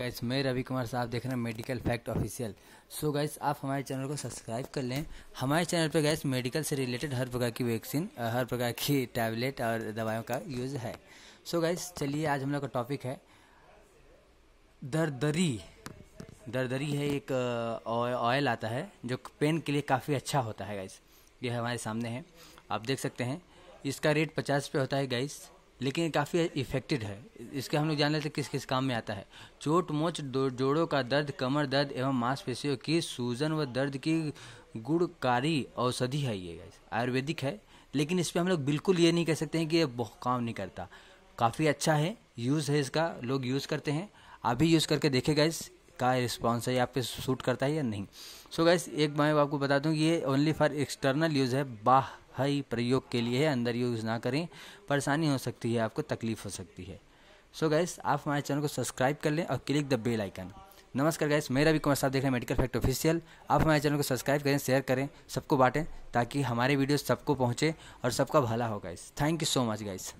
guys मैं रवि कुमार साहब देख रहे हैं medical fact official so guys आप हमारे चैनल को सब्सक्राइब कर लें हमारे चैनल पर गाइस मेडिकल से रिलेटेड हर प्रकार की वैक्सीन हर प्रकार की टैबलेट और दवाइयों का यूज़ है सो गाइस चलिए आज हम लोग का टॉपिक है दरदरी दरदरी है एक ऑयल आता है जो पेन के लिए काफ़ी अच्छा होता है गाइस ये हमारे सामने है आप देख सकते हैं इसका रेट पचास रुपये होता है गाइस लेकिन काफ़ी इफेक्टेड है इसके हम लोग जान लेते हैं किस किस काम में आता है चोट मोच जोड़ों का दर्द कमर दर्द एवं मांसपेशियों की सूजन व दर्द की गुणकारी औषधि है ये आयुर्वेदिक है लेकिन इस पर हम लोग बिल्कुल ये नहीं कह सकते हैं कि ये बहुत काम नहीं करता काफ़ी अच्छा है यूज़ है इसका लोग यूज़ करते हैं आप भी यूज़ करके देखे गाइस का रिस्पॉन्स है आप पे सूट करता है या नहीं सो so गैस एक मैं आपको बता दूँ ये ओनली फॉर एक्सटर्नल यूज़ है बाह ही प्रयोग के लिए है अंदर यूज़ ना करें परेशानी हो सकती है आपको तकलीफ़ हो सकती है सो so गैस आप हमारे चैनल को सब्सक्राइब कर लें और क्लिक द बेल आइकन नमस्कार गैस मेरा भी कुमार साहब देख रहे हैं मेडिकल फैक्ट ऑफिशियल आप हमारे चैनल को सब्सक्राइब करें शेयर करें सबको बांटें ताकि हमारे वीडियो सबको पहुँचे और सबका भला हो guys thank you so much gas